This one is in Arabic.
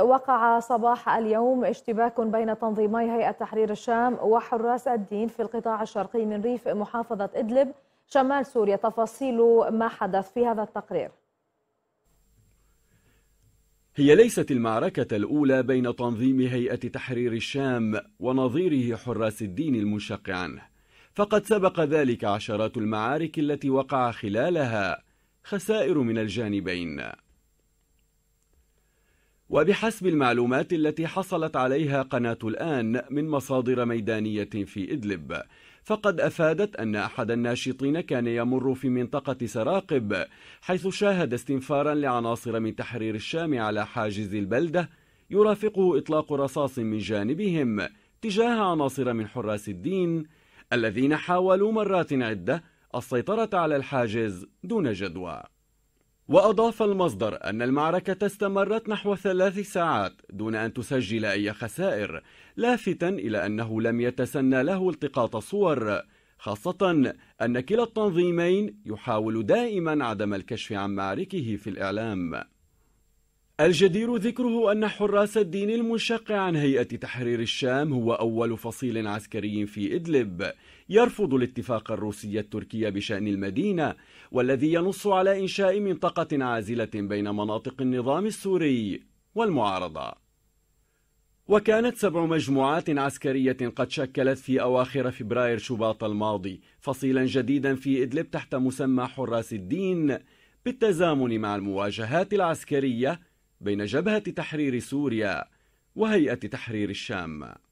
وقع صباح اليوم اشتباك بين تنظيمي هيئة تحرير الشام وحراس الدين في القطاع الشرقي من ريف محافظة إدلب شمال سوريا تفاصيل ما حدث في هذا التقرير هي ليست المعركة الأولى بين تنظيم هيئة تحرير الشام ونظيره حراس الدين المنشق عنه فقد سبق ذلك عشرات المعارك التي وقع خلالها خسائر من الجانبين وبحسب المعلومات التي حصلت عليها قناة الآن من مصادر ميدانية في إدلب فقد أفادت أن أحد الناشطين كان يمر في منطقة سراقب حيث شاهد استنفارا لعناصر من تحرير الشام على حاجز البلدة يرافقه إطلاق رصاص من جانبهم تجاه عناصر من حراس الدين الذين حاولوا مرات عدة السيطرة على الحاجز دون جدوى وأضاف المصدر أن المعركة استمرت نحو ثلاث ساعات دون أن تسجل أي خسائر لافتا إلى أنه لم يتسنى له التقاط صور خاصة أن كلا التنظيمين يحاول دائما عدم الكشف عن معاركه في الإعلام الجدير ذكره أن حراس الدين المنشق عن هيئة تحرير الشام هو أول فصيل عسكري في إدلب يرفض الاتفاق الروسي التركي بشأن المدينة والذي ينص على إنشاء منطقة عازلة بين مناطق النظام السوري والمعارضة وكانت سبع مجموعات عسكرية قد شكلت في أواخر فبراير شباط الماضي فصيلا جديدا في إدلب تحت مسمى حراس الدين بالتزامن مع المواجهات العسكرية بين جبهة تحرير سوريا وهيئة تحرير الشام